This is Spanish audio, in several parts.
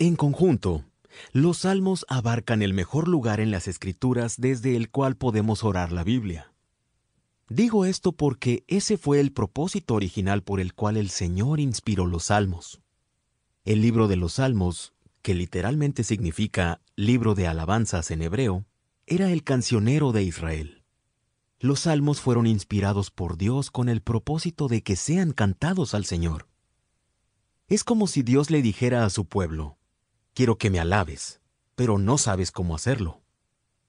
En conjunto, los salmos abarcan el mejor lugar en las escrituras desde el cual podemos orar la Biblia. Digo esto porque ese fue el propósito original por el cual el Señor inspiró los salmos. El libro de los salmos, que literalmente significa libro de alabanzas en hebreo, era el cancionero de Israel. Los salmos fueron inspirados por Dios con el propósito de que sean cantados al Señor. Es como si Dios le dijera a su pueblo, Quiero que me alabes, pero no sabes cómo hacerlo.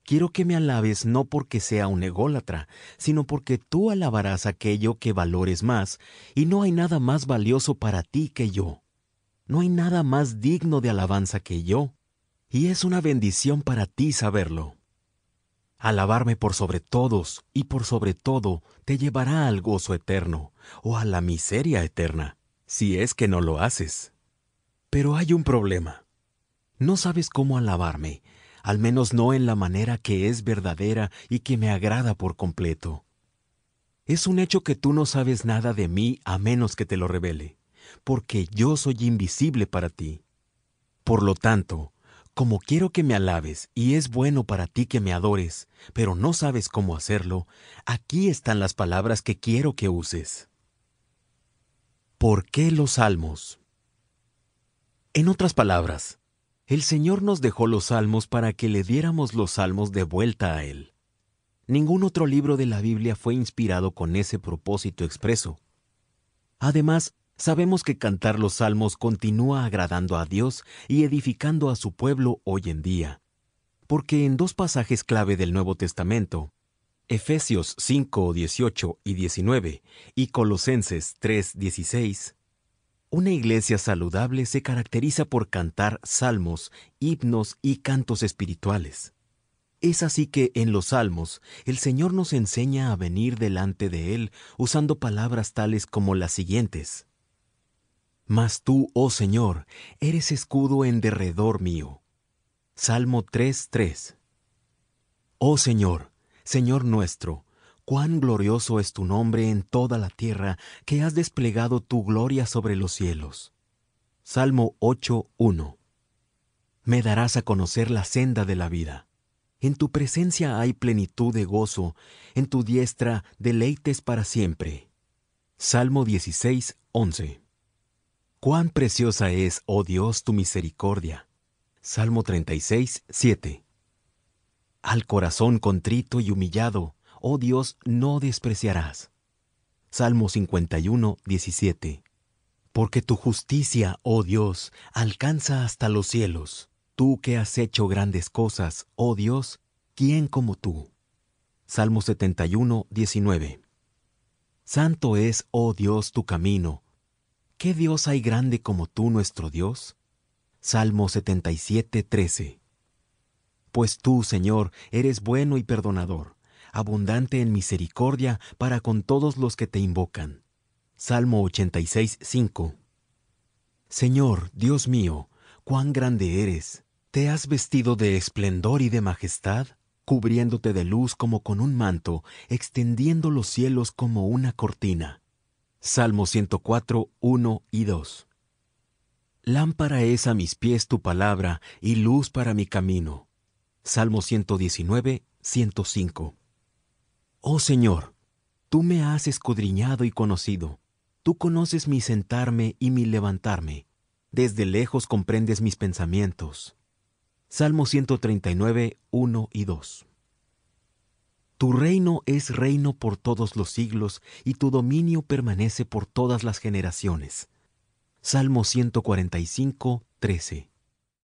Quiero que me alabes no porque sea un ególatra, sino porque tú alabarás aquello que valores más, y no hay nada más valioso para ti que yo. No hay nada más digno de alabanza que yo, y es una bendición para ti saberlo. Alabarme por sobre todos y por sobre todo te llevará al gozo eterno o a la miseria eterna, si es que no lo haces. Pero hay un problema. No sabes cómo alabarme, al menos no en la manera que es verdadera y que me agrada por completo. Es un hecho que tú no sabes nada de mí a menos que te lo revele, porque yo soy invisible para ti. Por lo tanto, como quiero que me alabes y es bueno para ti que me adores, pero no sabes cómo hacerlo, aquí están las palabras que quiero que uses. ¿Por qué los salmos? En otras palabras, el Señor nos dejó los salmos para que le diéramos los salmos de vuelta a Él. Ningún otro libro de la Biblia fue inspirado con ese propósito expreso. Además, sabemos que cantar los salmos continúa agradando a Dios y edificando a su pueblo hoy en día, porque en dos pasajes clave del Nuevo Testamento, Efesios 5, 18 y 19 y Colosenses 3, 16, una iglesia saludable se caracteriza por cantar salmos, himnos y cantos espirituales. Es así que en los salmos el Señor nos enseña a venir delante de Él usando palabras tales como las siguientes. Mas tú, oh Señor, eres escudo en derredor mío. Salmo 3.3. Oh Señor, Señor nuestro, Cuán glorioso es tu nombre en toda la tierra, que has desplegado tu gloria sobre los cielos. Salmo 8.1. Me darás a conocer la senda de la vida. En tu presencia hay plenitud de gozo, en tu diestra deleites para siempre. Salmo 16, 11. Cuán preciosa es, oh Dios, tu misericordia. Salmo 36, Al corazón contrito y humillado, oh Dios, no despreciarás. Salmo 51, 17. Porque tu justicia, oh Dios, alcanza hasta los cielos. Tú que has hecho grandes cosas, oh Dios, ¿quién como tú? Salmo 71, 19. Santo es, oh Dios, tu camino. ¿Qué Dios hay grande como tú, nuestro Dios? Salmo 77, 13. Pues tú, Señor, eres bueno y perdonador, abundante en misericordia para con todos los que te invocan. Salmo 86, 5. Señor, Dios mío, cuán grande eres. Te has vestido de esplendor y de majestad, cubriéndote de luz como con un manto, extendiendo los cielos como una cortina. Salmo 104, 1 y 2. Lámpara es a mis pies tu palabra y luz para mi camino. Salmo 119, 105. Oh Señor, tú me has escudriñado y conocido, tú conoces mi sentarme y mi levantarme, desde lejos comprendes mis pensamientos. Salmo 139, 1 y 2. Tu reino es reino por todos los siglos y tu dominio permanece por todas las generaciones. Salmo 145, 13.